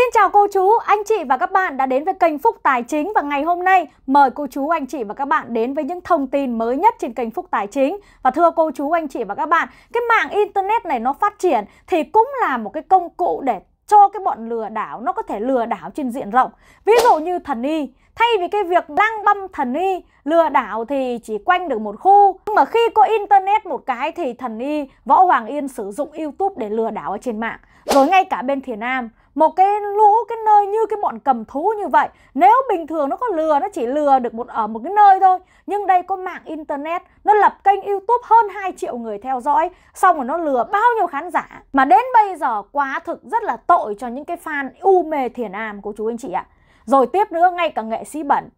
Xin chào cô chú, anh chị và các bạn đã đến với kênh Phúc Tài Chính và ngày hôm nay mời cô chú, anh chị và các bạn đến với những thông tin mới nhất trên kênh Phúc Tài Chính. Và thưa cô chú, anh chị và các bạn, cái mạng Internet này nó phát triển thì cũng là một cái công cụ để cho cái bọn lừa đảo nó có thể lừa đảo trên diện rộng. Ví dụ như thần y, thay vì cái việc lăng băm thần y lừa đảo thì chỉ quanh được một khu. Nhưng mà khi có internet một cái thì thần y Võ Hoàng Yên sử dụng YouTube để lừa đảo ở trên mạng. Rồi ngay cả bên Thiền Nam một cái lũ cái nơi như cái bọn cầm thú như vậy nếu bình thường nó có lừa nó chỉ lừa được một ở một cái nơi thôi nhưng đây có mạng internet nó lập kênh youtube hơn 2 triệu người theo dõi xong rồi nó lừa bao nhiêu khán giả mà đến bây giờ quá thực rất là tội cho những cái fan u mê thiền am của chú anh chị ạ rồi tiếp nữa ngay cả nghệ sĩ bẩn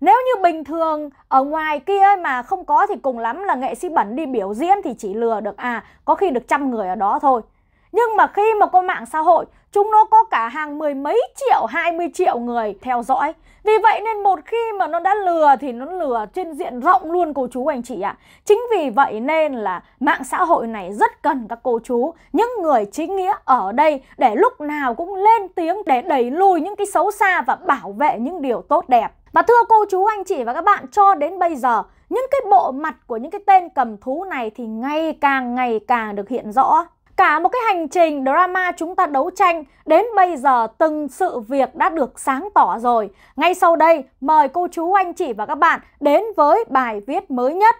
nếu như bình thường ở ngoài kia mà không có thì cùng lắm là nghệ sĩ bẩn đi biểu diễn thì chỉ lừa được à có khi được trăm người ở đó thôi nhưng mà khi mà có mạng xã hội Chúng nó có cả hàng mười mấy triệu, hai mươi triệu người theo dõi. Vì vậy nên một khi mà nó đã lừa thì nó lừa trên diện rộng luôn cô chú anh chị ạ. À. Chính vì vậy nên là mạng xã hội này rất cần các cô chú, những người chính nghĩa ở đây để lúc nào cũng lên tiếng để đẩy lùi những cái xấu xa và bảo vệ những điều tốt đẹp. Và thưa cô chú anh chị và các bạn cho đến bây giờ những cái bộ mặt của những cái tên cầm thú này thì ngày càng ngày càng được hiện rõ. Cả một cái hành trình drama chúng ta đấu tranh đến bây giờ từng sự việc đã được sáng tỏ rồi. Ngay sau đây mời cô chú anh chị và các bạn đến với bài viết mới nhất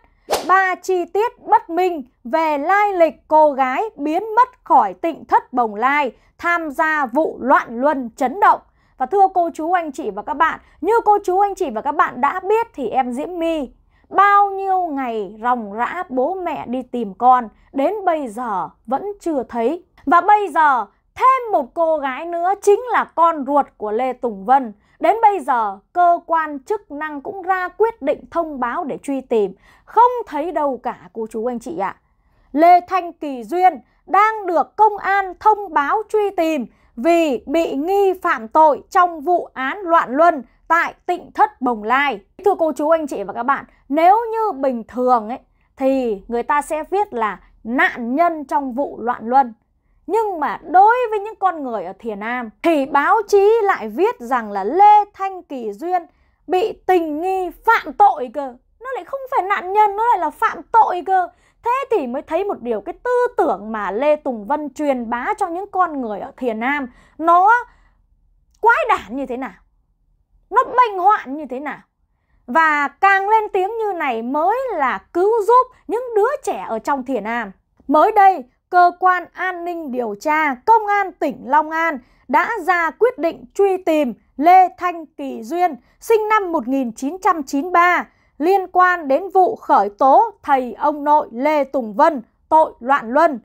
ba chi tiết bất minh về lai lịch cô gái biến mất khỏi tịnh thất Bồng Lai tham gia vụ loạn luân chấn động. Và thưa cô chú anh chị và các bạn, như cô chú anh chị và các bạn đã biết thì em Diễm My Bao nhiêu ngày ròng rã bố mẹ đi tìm con, đến bây giờ vẫn chưa thấy. Và bây giờ thêm một cô gái nữa chính là con ruột của Lê Tùng Vân. Đến bây giờ, cơ quan chức năng cũng ra quyết định thông báo để truy tìm. Không thấy đâu cả cô chú anh chị ạ. À. Lê Thanh Kỳ Duyên đang được công an thông báo truy tìm vì bị nghi phạm tội trong vụ án loạn luân tại Tịnh Thất Bồng Lai. Thưa cô chú anh chị và các bạn, nếu như bình thường ấy thì người ta sẽ viết là nạn nhân trong vụ loạn luân. Nhưng mà đối với những con người ở Thiền Nam thì báo chí lại viết rằng là Lê Thanh Kỳ Duyên bị tình nghi phạm tội cơ. Nó lại không phải nạn nhân, nó lại là phạm tội cơ. Thế thì mới thấy một điều cái tư tưởng mà Lê Tùng Vân truyền bá cho những con người ở Thiền Nam nó quái đản như thế nào bệnh hoạn như thế nào. Và càng lên tiếng như này mới là cứu giúp những đứa trẻ ở trong thiền am. Mới đây, Cơ quan An ninh Điều tra Công an tỉnh Long An đã ra quyết định truy tìm Lê Thanh Kỳ Duyên, sinh năm 1993, liên quan đến vụ khởi tố thầy ông nội Lê Tùng Vân, tội loạn luân.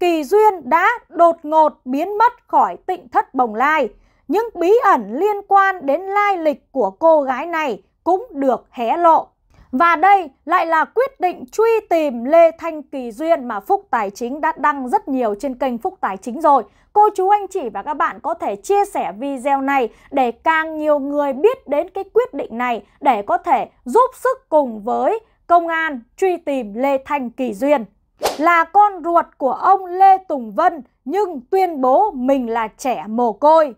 Kỳ Duyên đã đột ngột biến mất khỏi tịnh thất Bồng Lai, những bí ẩn liên quan đến lai lịch của cô gái này cũng được hé lộ. Và đây lại là quyết định truy tìm Lê Thanh Kỳ Duyên mà Phúc Tài Chính đã đăng rất nhiều trên kênh Phúc Tài Chính rồi. Cô chú anh chị và các bạn có thể chia sẻ video này để càng nhiều người biết đến cái quyết định này để có thể giúp sức cùng với công an truy tìm Lê Thanh Kỳ Duyên. Là con ruột của ông Lê Tùng Vân nhưng tuyên bố mình là trẻ mồ côi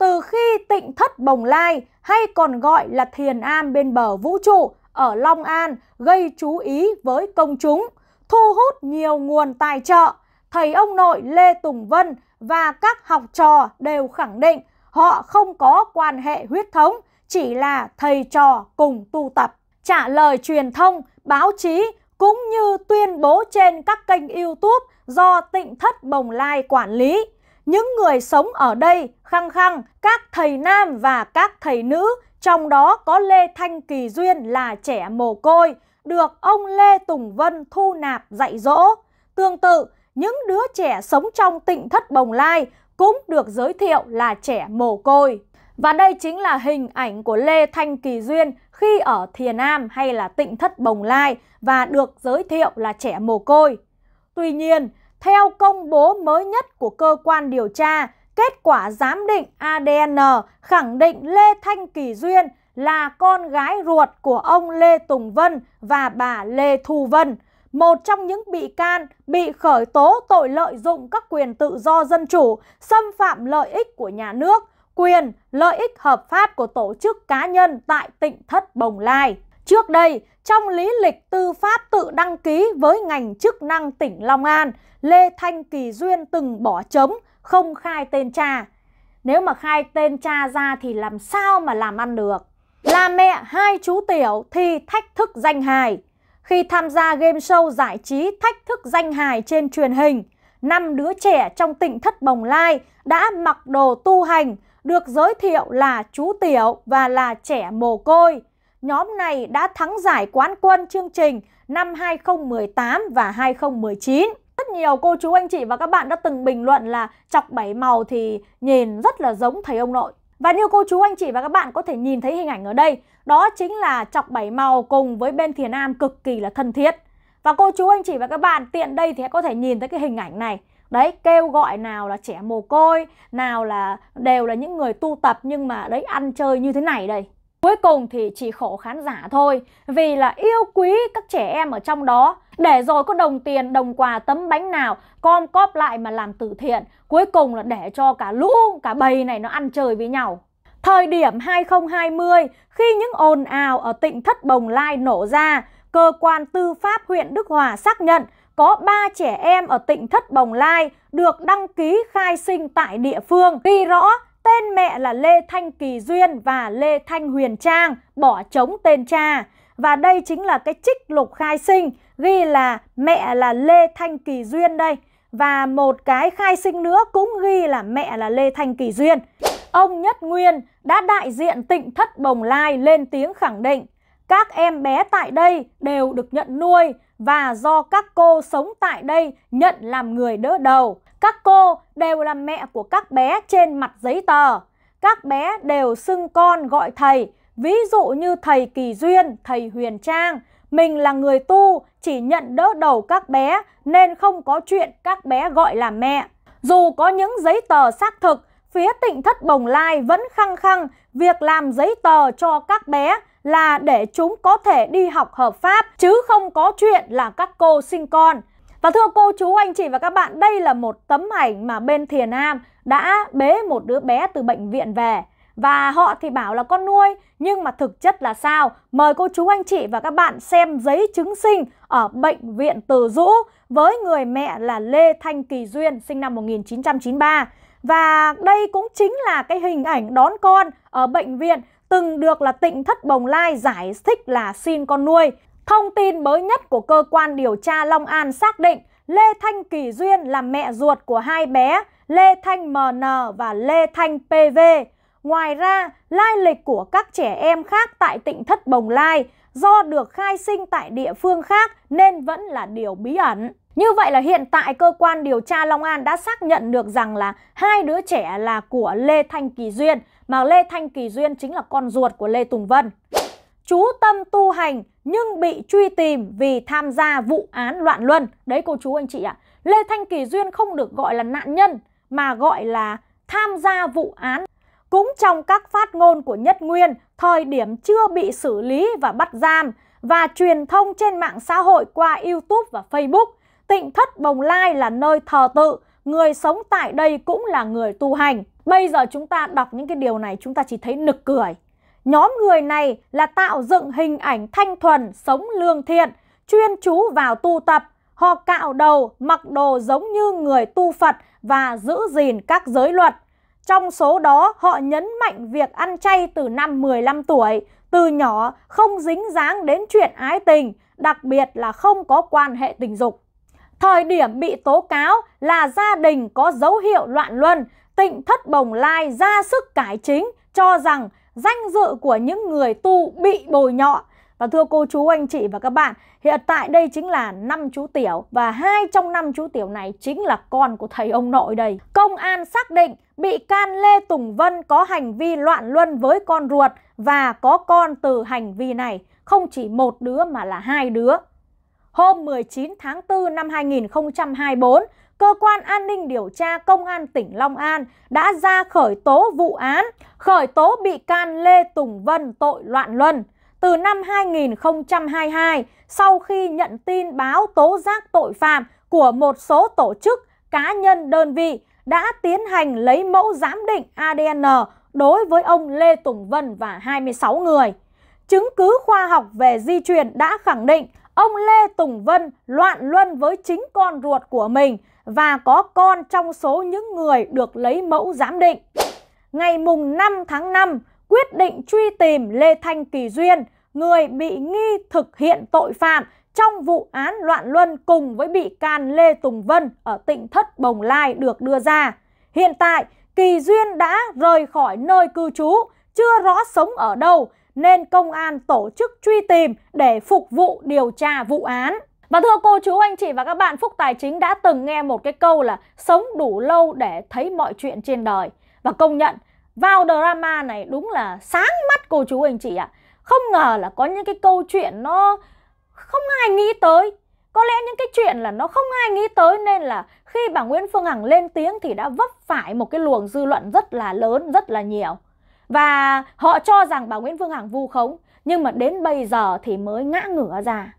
từ khi tịnh thất Bồng Lai hay còn gọi là thiền am bên bờ vũ trụ ở Long An gây chú ý với công chúng, thu hút nhiều nguồn tài trợ. Thầy ông nội Lê Tùng Vân và các học trò đều khẳng định họ không có quan hệ huyết thống, chỉ là thầy trò cùng tu tập. Trả lời truyền thông, báo chí cũng như tuyên bố trên các kênh YouTube do Tịnh Thất Bồng Lai quản lý những người sống ở đây khăng khăng các thầy nam và các thầy nữ, trong đó có Lê Thanh Kỳ Duyên là trẻ mồ côi, được ông Lê Tùng Vân thu nạp dạy dỗ. Tương tự, những đứa trẻ sống trong tịnh thất Bồng Lai cũng được giới thiệu là trẻ mồ côi. Và đây chính là hình ảnh của Lê Thanh Kỳ Duyên khi ở Thiền nam hay là tịnh thất Bồng Lai và được giới thiệu là trẻ mồ côi. Tuy nhiên, theo công bố mới nhất của cơ quan điều tra, kết quả giám định ADN khẳng định Lê Thanh Kỳ Duyên là con gái ruột của ông Lê Tùng Vân và bà Lê Thu Vân, một trong những bị can bị khởi tố tội lợi dụng các quyền tự do dân chủ, xâm phạm lợi ích của nhà nước, quyền, lợi ích hợp pháp của tổ chức cá nhân tại tỉnh Thất Bồng Lai. Trước đây, trong lý lịch tư pháp tự đăng ký với ngành chức năng tỉnh Long An, Lê Thanh Kỳ Duyên từng bỏ trống, không khai tên cha. Nếu mà khai tên cha ra thì làm sao mà làm ăn được? Là mẹ hai chú tiểu thì thách thức danh hài. Khi tham gia game show giải trí thách thức danh hài trên truyền hình, năm đứa trẻ trong tỉnh Thất Bồng Lai đã mặc đồ tu hành, được giới thiệu là chú tiểu và là trẻ mồ côi nhóm này đã thắng giải quán quân chương trình năm 2018 và 2019. Rất nhiều cô chú anh chị và các bạn đã từng bình luận là chọc bảy màu thì nhìn rất là giống thầy ông nội. Và như cô chú anh chị và các bạn có thể nhìn thấy hình ảnh ở đây, đó chính là chọc bảy màu cùng với bên Thiền Nam cực kỳ là thân thiết. Và cô chú anh chị và các bạn tiện đây thì có thể nhìn thấy cái hình ảnh này. Đấy, kêu gọi nào là trẻ mồ côi, nào là đều là những người tu tập nhưng mà đấy ăn chơi như thế này đây. Cuối cùng thì chỉ khổ khán giả thôi Vì là yêu quý các trẻ em ở trong đó Để rồi có đồng tiền, đồng quà, tấm bánh nào com cóp lại mà làm từ thiện Cuối cùng là để cho cả lũ, cả bầy này nó ăn chơi với nhau Thời điểm 2020 Khi những ồn ào ở tỉnh Thất Bồng Lai nổ ra Cơ quan tư pháp huyện Đức Hòa xác nhận có 3 trẻ em ở tỉnh Thất Bồng Lai được đăng ký khai sinh tại địa phương ghi rõ Tên mẹ là Lê Thanh Kỳ Duyên và Lê Thanh Huyền Trang, bỏ trống tên cha. Và đây chính là cái trích lục khai sinh ghi là mẹ là Lê Thanh Kỳ Duyên đây. Và một cái khai sinh nữa cũng ghi là mẹ là Lê Thanh Kỳ Duyên. Ông Nhất Nguyên đã đại diện tịnh thất Bồng Lai lên tiếng khẳng định các em bé tại đây đều được nhận nuôi và do các cô sống tại đây nhận làm người đỡ đầu. Các cô đều là mẹ của các bé trên mặt giấy tờ. Các bé đều xưng con gọi thầy, ví dụ như thầy Kỳ Duyên, thầy Huyền Trang. Mình là người tu, chỉ nhận đỡ đầu các bé nên không có chuyện các bé gọi là mẹ. Dù có những giấy tờ xác thực, phía Tịnh thất Bồng Lai vẫn khăng khăng việc làm giấy tờ cho các bé là để chúng có thể đi học hợp pháp chứ không có chuyện là các cô sinh con. Và thưa cô chú anh chị và các bạn, đây là một tấm ảnh mà bên Thiền Nam đã bế một đứa bé từ bệnh viện về. Và họ thì bảo là con nuôi, nhưng mà thực chất là sao? Mời cô chú anh chị và các bạn xem giấy chứng sinh ở bệnh viện Từ Dũ với người mẹ là Lê Thanh Kỳ Duyên sinh năm 1993. Và đây cũng chính là cái hình ảnh đón con ở bệnh viện từng được là Tịnh thất Bồng Lai giải thích là xin con nuôi. Thông tin mới nhất của cơ quan điều tra Long An xác định Lê Thanh Kỳ Duyên là mẹ ruột của hai bé Lê Thanh MN và Lê Thanh PV. Ngoài ra, lai lịch của các trẻ em khác tại tỉnh Thất Bồng Lai do được khai sinh tại địa phương khác nên vẫn là điều bí ẩn. Như vậy là hiện tại cơ quan điều tra Long An đã xác nhận được rằng là hai đứa trẻ là của Lê Thanh Kỳ Duyên mà Lê Thanh Kỳ Duyên chính là con ruột của Lê Tùng Vân. Chú tâm tu hành nhưng bị truy tìm vì tham gia vụ án loạn luân. Đấy cô chú anh chị ạ. À. Lê Thanh Kỳ Duyên không được gọi là nạn nhân mà gọi là tham gia vụ án. Cũng trong các phát ngôn của Nhất Nguyên, thời điểm chưa bị xử lý và bắt giam và truyền thông trên mạng xã hội qua YouTube và Facebook, Tịnh Thất Bồng Lai là nơi thờ tự, người sống tại đây cũng là người tu hành. Bây giờ chúng ta đọc những cái điều này chúng ta chỉ thấy nực cười. Nhóm người này là tạo dựng hình ảnh thanh thuần, sống lương thiện, chuyên chú vào tu tập. Họ cạo đầu, mặc đồ giống như người tu Phật và giữ gìn các giới luật. Trong số đó, họ nhấn mạnh việc ăn chay từ năm 15 tuổi, từ nhỏ không dính dáng đến chuyện ái tình, đặc biệt là không có quan hệ tình dục. Thời điểm bị tố cáo là gia đình có dấu hiệu loạn luân, tịnh thất bồng lai ra sức cải chính, cho rằng danh dự của những người tu bị bồi nhọ. Và thưa cô chú anh chị và các bạn, hiện tại đây chính là năm chú tiểu và hai trong năm chú tiểu này chính là con của thầy ông nội đây. Công an xác định bị can Lê Tùng Vân có hành vi loạn luân với con ruột và có con từ hành vi này, không chỉ một đứa mà là hai đứa. Hôm 19 tháng 4 năm 2024, Cơ quan An ninh Điều tra Công an tỉnh Long An đã ra khởi tố vụ án, khởi tố bị can Lê Tùng Vân tội loạn luân. Từ năm 2022, sau khi nhận tin báo tố giác tội phạm của một số tổ chức, cá nhân, đơn vị đã tiến hành lấy mẫu giám định ADN đối với ông Lê Tùng Vân và 26 người. Chứng cứ khoa học về di truyền đã khẳng định ông Lê Tùng Vân loạn luân với chính con ruột của mình và có con trong số những người được lấy mẫu giám định. Ngày mùng 5 tháng 5, quyết định truy tìm Lê Thanh Kỳ Duyên, người bị nghi thực hiện tội phạm trong vụ án loạn luân cùng với bị can Lê Tùng Vân ở tỉnh Thất Bồng Lai được đưa ra. Hiện tại, Kỳ Duyên đã rời khỏi nơi cư trú, chưa rõ sống ở đâu nên công an tổ chức truy tìm để phục vụ điều tra vụ án. Và thưa cô chú anh chị và các bạn, Phúc Tài Chính đã từng nghe một cái câu là sống đủ lâu để thấy mọi chuyện trên đời. Và công nhận, vào drama này đúng là sáng mắt cô chú anh chị ạ. À. Không ngờ là có những cái câu chuyện nó không ai nghĩ tới. Có lẽ những cái chuyện là nó không ai nghĩ tới nên là khi bà Nguyễn Phương Hằng lên tiếng thì đã vấp phải một cái luồng dư luận rất là lớn, rất là nhiều. Và họ cho rằng bà Nguyễn Phương Hằng vu khống, nhưng mà đến bây giờ thì mới ngã ngửa ra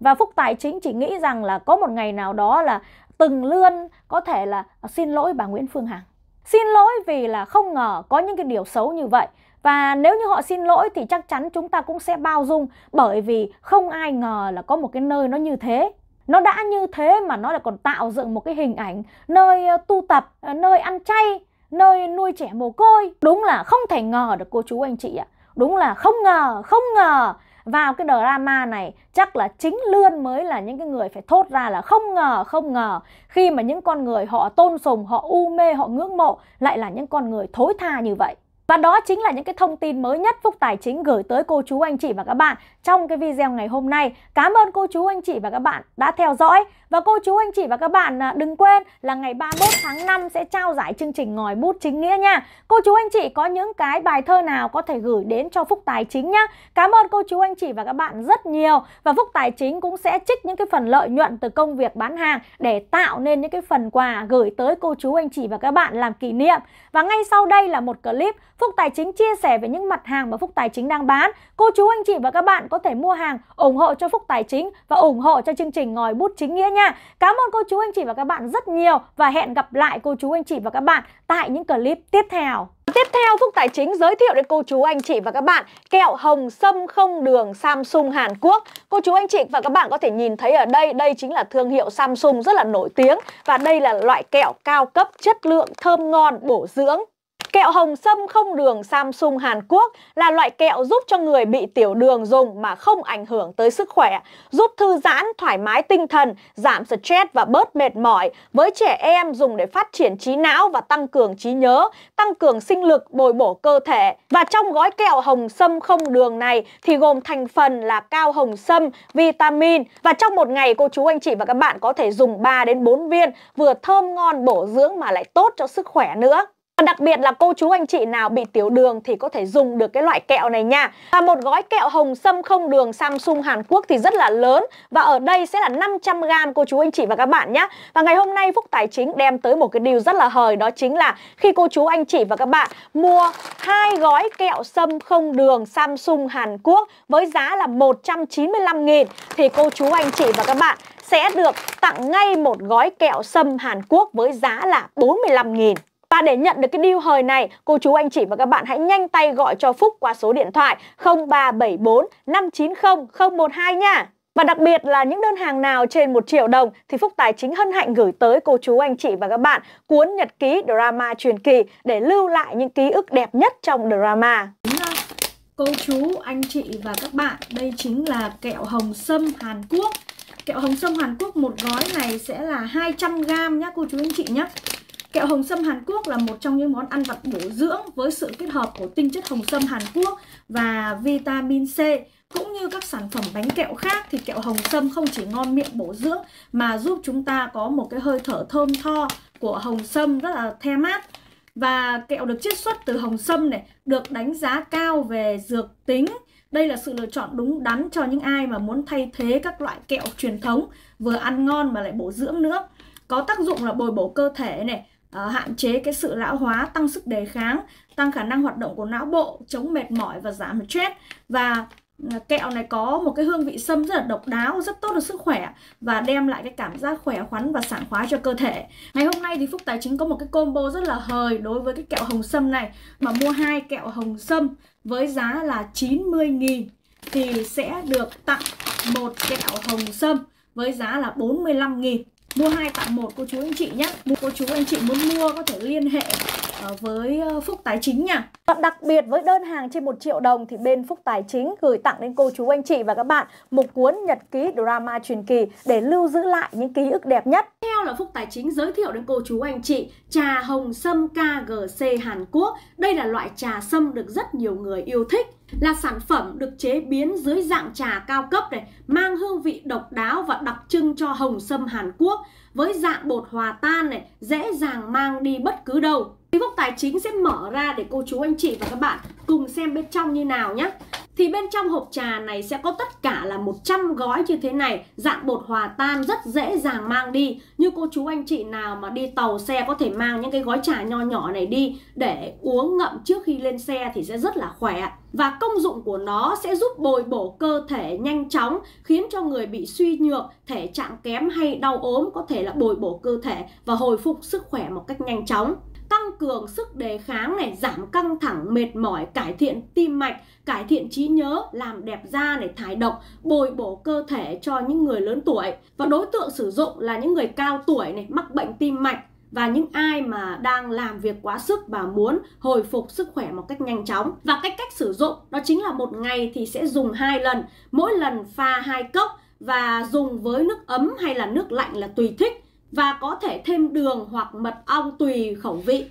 và phúc tài chính chỉ nghĩ rằng là có một ngày nào đó là từng lươn có thể là xin lỗi bà Nguyễn Phương Hằng xin lỗi vì là không ngờ có những cái điều xấu như vậy và nếu như họ xin lỗi thì chắc chắn chúng ta cũng sẽ bao dung bởi vì không ai ngờ là có một cái nơi nó như thế nó đã như thế mà nó lại còn tạo dựng một cái hình ảnh nơi ờ, tu tập ờ, nơi ăn chay nơi nuôi trẻ mồ côi đúng là không thể ngờ được cô chú anh chị ạ đúng là không ngờ không ngờ vào cái drama này chắc là chính lươn mới là những cái người phải thốt ra là không ngờ không ngờ khi mà những con người họ tôn sùng họ u mê họ ngưỡng mộ lại là những con người thối tha như vậy và đó chính là những cái thông tin mới nhất Phúc Tài Chính gửi tới cô chú anh chị và các bạn trong cái video ngày hôm nay. Cảm ơn cô chú anh chị và các bạn đã theo dõi. Và cô chú anh chị và các bạn à, đừng quên là ngày 31 tháng 5 sẽ trao giải chương trình ngòi bút chính nghĩa nha. Cô chú anh chị có những cái bài thơ nào có thể gửi đến cho Phúc Tài Chính nhá. Cảm ơn cô chú anh chị và các bạn rất nhiều. Và Phúc Tài Chính cũng sẽ trích những cái phần lợi nhuận từ công việc bán hàng để tạo nên những cái phần quà gửi tới cô chú anh chị và các bạn làm kỷ niệm. Và ngay sau đây là một clip Phúc Tài Chính chia sẻ về những mặt hàng mà Phúc Tài Chính đang bán. Cô chú anh chị và các bạn có có thể mua hàng ủng hộ cho Phúc Tài Chính và ủng hộ cho chương trình Ngòi Bút Chính Nghĩa nha. Cảm ơn cô chú anh chị và các bạn rất nhiều và hẹn gặp lại cô chú anh chị và các bạn tại những clip tiếp theo. Tiếp theo Phúc Tài Chính giới thiệu đến cô chú anh chị và các bạn kẹo hồng sâm không đường Samsung Hàn Quốc. Cô chú anh chị và các bạn có thể nhìn thấy ở đây, đây chính là thương hiệu Samsung rất là nổi tiếng và đây là loại kẹo cao cấp, chất lượng, thơm ngon, bổ dưỡng, Kẹo hồng sâm không đường Samsung Hàn Quốc là loại kẹo giúp cho người bị tiểu đường dùng mà không ảnh hưởng tới sức khỏe, giúp thư giãn, thoải mái tinh thần, giảm stress và bớt mệt mỏi. Với trẻ em dùng để phát triển trí não và tăng cường trí nhớ, tăng cường sinh lực, bồi bổ cơ thể. Và trong gói kẹo hồng sâm không đường này thì gồm thành phần là cao hồng sâm, vitamin và trong một ngày cô chú anh chị và các bạn có thể dùng 3 đến 4 viên vừa thơm ngon bổ dưỡng mà lại tốt cho sức khỏe nữa. Và đặc biệt là cô chú anh chị nào bị tiểu đường thì có thể dùng được cái loại kẹo này nha. Và một gói kẹo hồng sâm không đường Samsung Hàn Quốc thì rất là lớn và ở đây sẽ là 500g cô chú anh chị và các bạn nhé. Và ngày hôm nay Phúc Tài Chính đem tới một cái điều rất là hời đó chính là khi cô chú anh chị và các bạn mua hai gói kẹo sâm không đường Samsung Hàn Quốc với giá là 195 000 thì cô chú anh chị và các bạn sẽ được tặng ngay một gói kẹo sâm Hàn Quốc với giá là 45 000 và để nhận được cái deal hời này, cô chú anh chị và các bạn hãy nhanh tay gọi cho Phúc qua số điện thoại 0374 590 012 nha. Và đặc biệt là những đơn hàng nào trên 1 triệu đồng thì Phúc Tài chính hân hạnh gửi tới cô chú anh chị và các bạn cuốn nhật ký drama truyền kỳ để lưu lại những ký ức đẹp nhất trong drama. Cô chú, anh chị và các bạn, đây chính là kẹo hồng sâm Hàn Quốc. Kẹo hồng sâm Hàn Quốc một gói này sẽ là 200g nhá cô chú anh chị nhé. Kẹo hồng sâm Hàn Quốc là một trong những món ăn vặt bổ dưỡng với sự kết hợp của tinh chất hồng sâm Hàn Quốc và vitamin C. Cũng như các sản phẩm bánh kẹo khác thì kẹo hồng sâm không chỉ ngon miệng bổ dưỡng mà giúp chúng ta có một cái hơi thở thơm tho của hồng sâm rất là the mát. Và kẹo được chiết xuất từ hồng sâm này được đánh giá cao về dược tính. Đây là sự lựa chọn đúng đắn cho những ai mà muốn thay thế các loại kẹo truyền thống vừa ăn ngon mà lại bổ dưỡng nữa. Có tác dụng là bồi bổ cơ thể này, Ờ, hạn chế cái sự lão hóa, tăng sức đề kháng, tăng khả năng hoạt động của não bộ, chống mệt mỏi và giảm stress. Và ờ, kẹo này có một cái hương vị sâm rất là độc đáo, rất tốt cho sức khỏe và đem lại cái cảm giác khỏe khoắn và sảng khoái cho cơ thể. Ngày hôm nay thì Phúc Tài Chính có một cái combo rất là hời đối với cái kẹo hồng sâm này mà mua hai kẹo hồng sâm với giá là 90 000 thì sẽ được tặng một kẹo hồng sâm với giá là 45 000 mua hai tặng một cô chú anh chị nhé cô chú anh chị muốn mua có thể liên hệ ờ, với ờ, Phúc Tài Chính nha Còn đặc biệt với đơn hàng trên 1 triệu đồng thì bên Phúc Tài Chính gửi tặng đến cô chú anh chị và các bạn một cuốn nhật ký drama truyền kỳ để lưu giữ lại những ký ức đẹp nhất. Theo là Phúc Tài Chính giới thiệu đến cô chú anh chị trà hồng sâm KGC Hàn Quốc. Đây là loại trà sâm được rất nhiều người yêu thích là sản phẩm được chế biến dưới dạng trà cao cấp này, mang hương vị độc đáo và đặc trưng cho hồng sâm Hàn Quốc với dạng bột hòa tan này, dễ dàng mang đi bất cứ đâu. Facebook Tài chính sẽ mở ra để cô chú anh chị và các bạn cùng xem bên trong như nào nhé thì bên trong hộp trà này sẽ có tất cả là 100 gói như thế này dạng bột hòa tan rất dễ dàng mang đi như cô chú anh chị nào mà đi tàu xe có thể mang những cái gói trà nho nhỏ này đi để uống ngậm trước khi lên xe thì sẽ rất là khỏe và công dụng của nó sẽ giúp bồi bổ cơ thể nhanh chóng khiến cho người bị suy nhược thể trạng kém hay đau ốm có thể là bồi bổ cơ thể và hồi phục sức khỏe một cách nhanh chóng tăng cường sức đề kháng này, giảm căng thẳng, mệt mỏi, cải thiện tim mạch, cải thiện trí nhớ, làm đẹp da này, thải độc, bồi bổ cơ thể cho những người lớn tuổi. Và đối tượng sử dụng là những người cao tuổi này, mắc bệnh tim mạch, và những ai mà đang làm việc quá sức và muốn hồi phục sức khỏe một cách nhanh chóng. Và cách cách sử dụng đó chính là một ngày thì sẽ dùng hai lần, mỗi lần pha hai cốc và dùng với nước ấm hay là nước lạnh là tùy thích và có thể thêm đường hoặc mật ong tùy khẩu vị.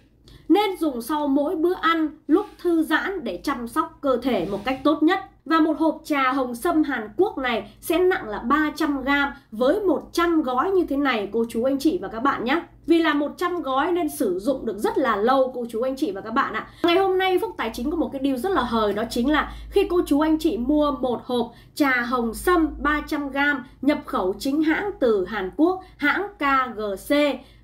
Nên dùng sau mỗi bữa ăn lúc thư giãn để chăm sóc cơ thể một cách tốt nhất. Và một hộp trà hồng sâm Hàn Quốc này sẽ nặng là 300g với 100 gói như thế này cô chú anh chị và các bạn nhé. Vì là 100 gói nên sử dụng được rất là lâu cô chú anh chị và các bạn ạ. Ngày hôm nay Phúc Tài Chính có một cái điều rất là hời đó chính là khi cô chú anh chị mua một hộp trà hồng sâm 300g nhập khẩu chính hãng từ Hàn Quốc, hãng KGC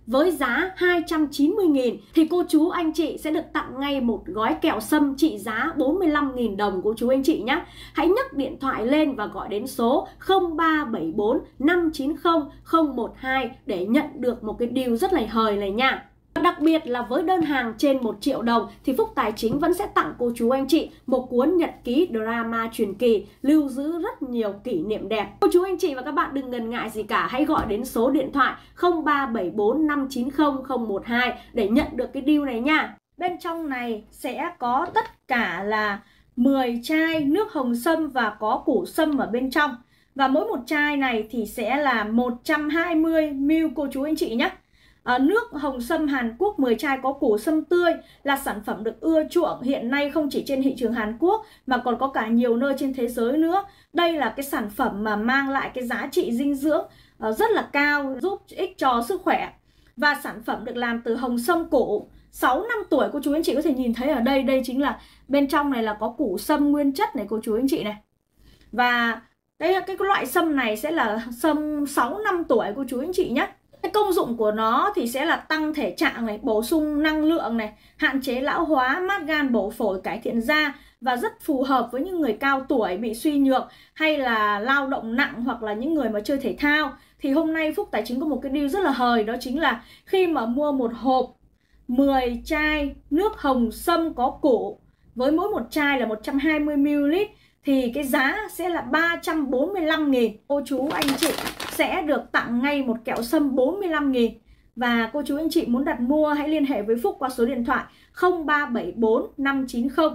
với giá 290.000 thì cô chú anh chị sẽ được tặng ngay một gói kẹo sâm trị giá 45.000 đồng cô chú anh chị nhé. Hãy nhấc điện thoại lên và gọi đến số 0374 590 012 để nhận được một cái điều rất là hời này nha. Đặc biệt là với đơn hàng trên 1 triệu đồng thì Phúc Tài Chính vẫn sẽ tặng cô chú anh chị một cuốn nhật ký drama truyền kỳ lưu giữ rất nhiều kỷ niệm đẹp. Cô chú anh chị và các bạn đừng ngần ngại gì cả, hãy gọi đến số điện thoại 0374 590 012 để nhận được cái deal này nha. Bên trong này sẽ có tất cả là 10 chai nước hồng sâm và có củ sâm ở bên trong. Và mỗi một chai này thì sẽ là 120 ml cô chú anh chị nhé. À, nước hồng sâm Hàn Quốc 10 chai có củ sâm tươi là sản phẩm được ưa chuộng hiện nay không chỉ trên thị trường Hàn Quốc mà còn có cả nhiều nơi trên thế giới nữa. Đây là cái sản phẩm mà mang lại cái giá trị dinh dưỡng uh, rất là cao, giúp ích cho sức khỏe. Và sản phẩm được làm từ hồng sâm cổ 6 năm tuổi cô chú anh chị có thể nhìn thấy ở đây đây chính là bên trong này là có củ sâm nguyên chất này cô chú anh chị này. Và đây cái loại sâm này sẽ là sâm 6 năm tuổi cô chú anh chị nhé công dụng của nó thì sẽ là tăng thể trạng này bổ sung năng lượng này hạn chế lão hóa mát gan bổ phổi cải thiện da và rất phù hợp với những người cao tuổi bị suy nhược hay là lao động nặng hoặc là những người mà chơi thể thao thì hôm nay Phúc Tài chính có một cái deal rất là hời đó chính là khi mà mua một hộp 10 chai nước hồng sâm có củ với mỗi một chai là 120ml thì cái giá sẽ là 345 nghìn Cô chú anh chị sẽ được tặng ngay một kẹo sâm 45 nghìn và cô chú anh chị muốn đặt mua hãy liên hệ với Phúc qua số điện thoại 0374 590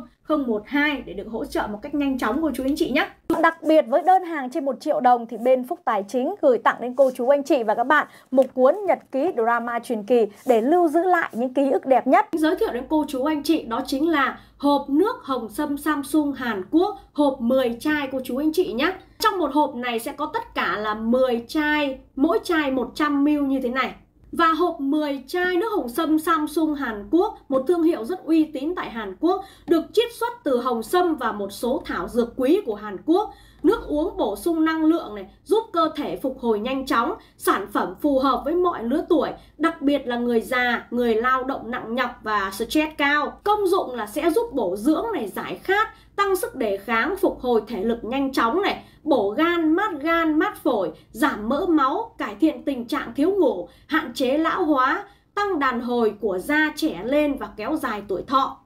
012 để được hỗ trợ một cách nhanh chóng cô chú anh chị nhé. Đặc biệt với đơn hàng trên 1 triệu đồng thì bên Phúc Tài Chính gửi tặng đến cô chú anh chị và các bạn một cuốn nhật ký drama truyền kỳ để lưu giữ lại những ký ức đẹp nhất. Giới thiệu đến cô chú anh chị đó chính là hộp nước hồng sâm Samsung Hàn Quốc, hộp 10 chai cô chú anh chị nhé. Trong một hộp này sẽ có tất cả là 10 chai, mỗi chai 100ml như thế này. Và hộp 10 chai nước hồng sâm Samsung Hàn Quốc, một thương hiệu rất uy tín tại Hàn Quốc, được chiết xuất từ hồng sâm và một số thảo dược quý của Hàn Quốc. Nước uống bổ sung năng lượng này, giúp cơ thể phục hồi nhanh chóng, sản phẩm phù hợp với mọi lứa tuổi, đặc biệt là người già, người lao động nặng nhọc và stress cao. Công dụng là sẽ giúp bổ dưỡng này, giải khát, tăng sức đề kháng, phục hồi thể lực nhanh chóng này, bổ gan, mát gan, mát phổi, giảm mỡ máu, cải thiện tình trạng thiếu ngủ, hạn chế lão hóa, tăng đàn hồi của da trẻ lên và kéo dài tuổi thọ.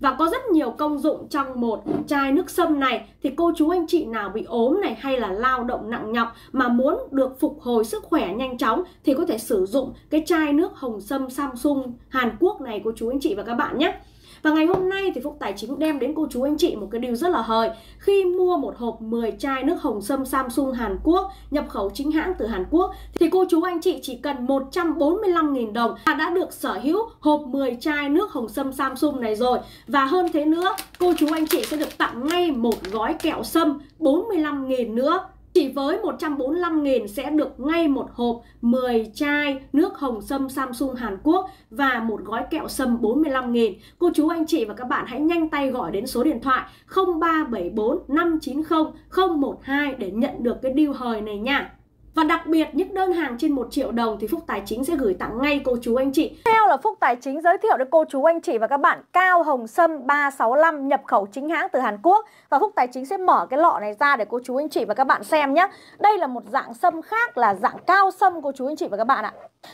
Và có rất nhiều công dụng trong một chai nước sâm này thì cô chú anh chị nào bị ốm này hay là lao động nặng nhọc mà muốn được phục hồi sức khỏe nhanh chóng thì có thể sử dụng cái chai nước hồng sâm Samsung Hàn Quốc này cô chú anh chị và các bạn nhé. Và ngày hôm nay thì Phúc Tài chính đem đến cô chú anh chị một cái điều rất là hời khi mua một hộp 10 chai nước hồng sâm Samsung Hàn Quốc nhập khẩu chính hãng từ Hàn Quốc thì cô chú anh chị chỉ cần 145.000 đồng là đã được sở hữu hộp 10 chai nước hồng sâm Samsung này rồi. Và hơn thế nữa, cô chú anh chị sẽ được tặng ngay một gói kẹo sâm 45.000 nữa chỉ với 145.000 sẽ được ngay một hộp 10 chai nước hồng sâm Samsung Hàn Quốc và một gói kẹo sâm 45.000. Cô chú anh chị và các bạn hãy nhanh tay gọi đến số điện thoại 0374 590 012 để nhận được cái deal hời này nha. Và đặc biệt những đơn hàng trên 1 triệu đồng thì Phúc Tài Chính sẽ gửi tặng ngay cô chú anh chị. Theo là Phúc Tài Chính giới thiệu đến cô chú anh chị và các bạn cao hồng sâm 365 nhập khẩu chính hãng từ Hàn Quốc và Phúc Tài Chính sẽ mở cái lọ này ra để cô chú anh chị và các bạn xem nhé. Đây là một dạng sâm khác là dạng cao sâm cô chú anh chị và các bạn ạ.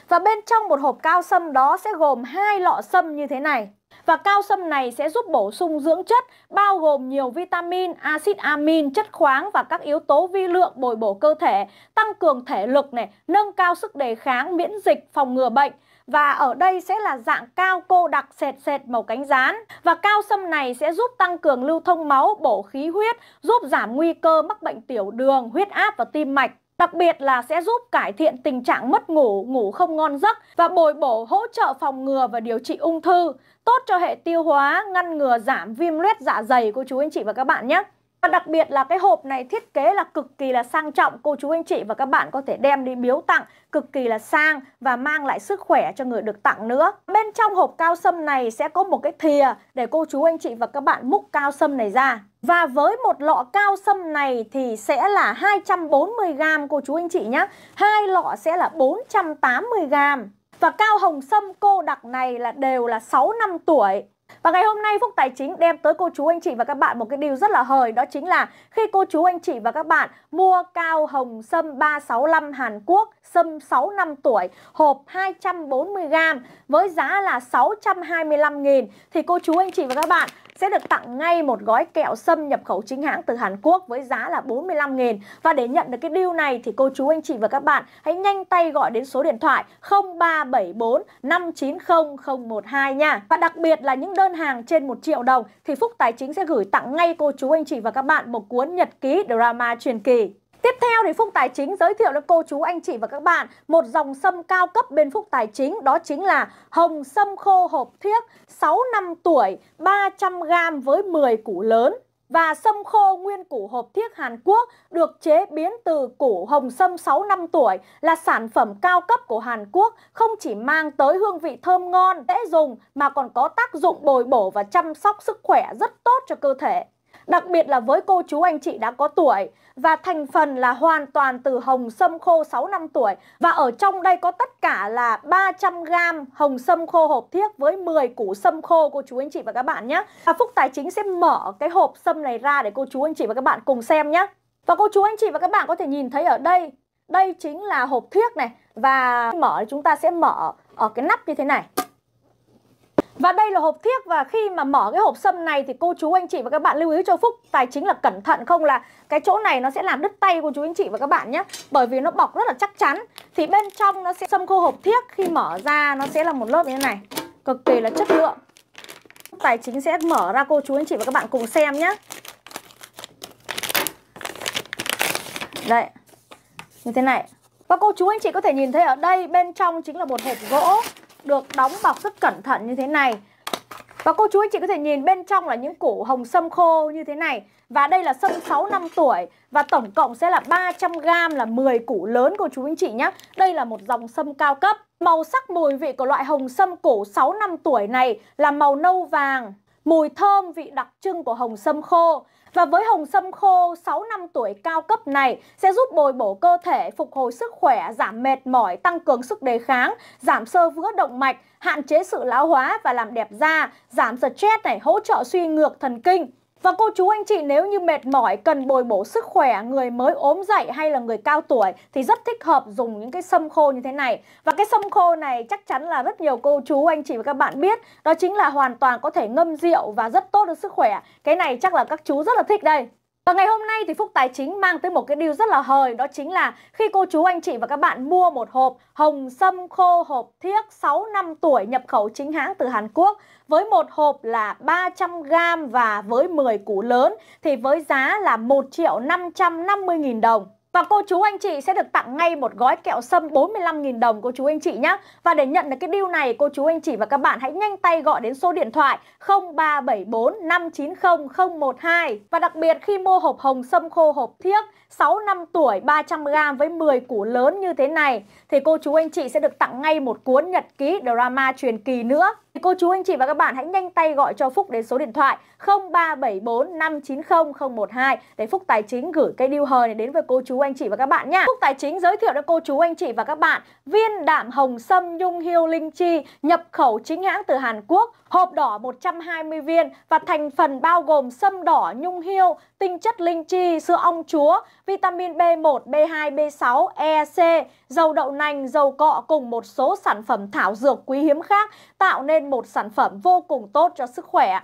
Và bên trong một hộp cao sâm đó sẽ gồm hai lọ sâm như thế này. Và cao sâm này sẽ giúp bổ sung dưỡng chất bao gồm nhiều vitamin, axit amin, chất khoáng và các yếu tố vi lượng bồi bổ cơ thể, tăng cường thể lực này, nâng cao sức đề kháng, miễn dịch, phòng ngừa bệnh và ở đây sẽ là dạng cao cô đặc sệt sệt màu cánh rán. Và cao sâm này sẽ giúp tăng cường lưu thông máu, bổ khí huyết, giúp giảm nguy cơ mắc bệnh tiểu đường, huyết áp và tim mạch. Đặc biệt là sẽ giúp cải thiện tình trạng mất ngủ, ngủ không ngon giấc và bồi bổ hỗ trợ phòng ngừa và điều trị ung thư tốt cho hệ tiêu hóa, ngăn ngừa giảm viêm loét dạ dày cô chú anh chị và các bạn nhé. Và đặc biệt là cái hộp này thiết kế là cực kỳ là sang trọng Cô chú anh chị và các bạn có thể đem đi biếu tặng Cực kỳ là sang và mang lại sức khỏe cho người được tặng nữa Bên trong hộp cao sâm này sẽ có một cái thìa Để cô chú anh chị và các bạn múc cao sâm này ra và với một lọ cao sâm này thì sẽ là 240g cô chú anh chị nhé Hai lọ sẽ là 480g và Cao Hồng Sâm cô đặc này là đều là 6 năm tuổi. Và ngày hôm nay Phúc Tài Chính đem tới cô chú anh chị và các bạn một cái điều rất là hời đó chính là khi cô chú anh chị và các bạn mua Cao Hồng Sâm 365 Hàn Quốc sâm 6 năm tuổi hộp 240g với giá là 625.000 thì cô chú anh chị và các bạn sẽ được tặng ngay một gói kẹo sâm nhập khẩu chính hãng từ Hàn Quốc với giá là 45.000 và để nhận được cái deal này thì cô chú anh chị và các bạn hãy nhanh tay gọi đến số điện thoại 0374 590 012 nha. Và đặc biệt là những đơn hàng trên 1 triệu đồng thì Phúc Tài Chính sẽ gửi tặng ngay cô chú anh chị và các bạn một cuốn nhật ký drama truyền kỳ. Tiếp theo thì Phúc Tài Chính giới thiệu đến cô chú anh chị và các bạn một dòng sâm cao cấp bên Phúc Tài Chính đó chính là hồng sâm khô hộp thiếc 6 năm tuổi 300g với 10 củ lớn và sâm khô nguyên củ hộp thiếc Hàn Quốc được chế biến từ củ hồng sâm 6 năm tuổi là sản phẩm cao cấp của Hàn Quốc không chỉ mang tới hương vị thơm ngon, dễ dùng mà còn có tác dụng bồi bổ và chăm sóc sức khỏe rất tốt cho cơ thể. Đặc biệt là với cô chú anh chị đã có tuổi và thành phần là hoàn toàn từ hồng sâm khô 6 năm tuổi và ở trong đây có tất cả là 300g hồng sâm khô hộp thiếc với 10 củ sâm khô cô chú anh chị và các bạn nhé. và Phúc Tài Chính sẽ mở cái hộp sâm này ra để cô chú anh chị và các bạn cùng xem nhé. Và cô chú anh chị và các bạn có thể nhìn thấy ở đây Đây chính là hộp thiếc này Và mở chúng ta sẽ mở ở cái nắp như thế này và đây là hộp thiếc và khi mà mở cái hộp sâm này thì cô chú anh chị và các bạn lưu ý cho Phúc tài chính là cẩn thận không là cái chỗ này nó sẽ làm đứt tay của chú anh chị và các bạn nhé. Bởi vì nó bọc rất là chắc chắn. Thì bên trong nó sẽ sâm khô hộp thiếc khi mở ra nó sẽ là một lớp như thế này. Cực kỳ là chất lượng. Tài chính sẽ mở ra cô chú anh chị và các bạn cùng xem nhé. Đây. Như thế này. Và cô chú anh chị có thể nhìn thấy ở đây bên trong chính là một hộp gỗ được đóng bọc rất cẩn thận như thế này và cô chú anh chị có thể nhìn bên trong là những củ hồng sâm khô như thế này Và đây là sâm 6 năm tuổi Và tổng cộng sẽ là 300g là 10 củ lớn cô chú anh chị nhé Đây là một dòng sâm cao cấp Màu sắc mùi vị của loại hồng sâm củ 6 năm tuổi này là màu nâu vàng Mùi thơm vị đặc trưng của hồng sâm khô và với hồng sâm khô 6 năm tuổi cao cấp này sẽ giúp bồi bổ cơ thể, phục hồi sức khỏe, giảm mệt mỏi, tăng cường sức đề kháng, giảm sơ vữa động mạch, hạn chế sự lão hóa và làm đẹp da, giảm stress này, hỗ trợ suy ngược thần kinh, và cô chú anh chị nếu như mệt mỏi, cần bồi bổ sức khỏe, người mới ốm dậy hay là người cao tuổi thì rất thích hợp dùng những cái sâm khô như thế này. Và cái sâm khô này chắc chắn là rất nhiều cô chú anh chị và các bạn biết, đó chính là hoàn toàn có thể ngâm rượu và rất tốt cho sức khỏe. Cái này chắc là các chú rất là thích đây. Và ngày hôm nay thì Phúc Tài Chính mang tới một cái điều rất là hời đó chính là khi cô chú anh chị và các bạn mua một hộp hồng sâm khô hộp thiếc 6 năm tuổi nhập khẩu chính hãng từ Hàn Quốc với một hộp là 300g và với 10 củ lớn thì với giá là 1 triệu 550 nghìn đồng. Và cô chú anh chị sẽ được tặng ngay một gói kẹo sâm 45.000 đồng cô chú anh chị nhé. Và để nhận được cái deal này, cô chú anh chị và các bạn hãy nhanh tay gọi đến số điện thoại 0374 590 012. Và đặc biệt khi mua hộp hồng sâm khô hộp thiếc 6 năm tuổi 300g với 10 củ lớn như thế này thì cô chú anh chị sẽ được tặng ngay một cuốn nhật ký drama truyền kỳ nữa cô chú anh chị và các bạn hãy nhanh tay gọi cho Phúc đến số điện thoại 0374 590 012 để Phúc Tài Chính gửi cây điêu hời này đến với cô chú anh chị và các bạn nha Phúc Tài Chính giới thiệu cho cô chú anh chị và các bạn viên đạm hồng sâm nhung hiêu linh chi nhập khẩu chính hãng từ Hàn Quốc hộp đỏ 120 viên và thành phần bao gồm sâm đỏ, nhung hiêu, tinh chất linh chi, sữa ong chúa, vitamin B1, B2, B6, C, dầu đậu nành, dầu cọ cùng một số sản phẩm thảo dược quý hiếm khác tạo nên một sản phẩm vô cùng tốt cho sức khỏe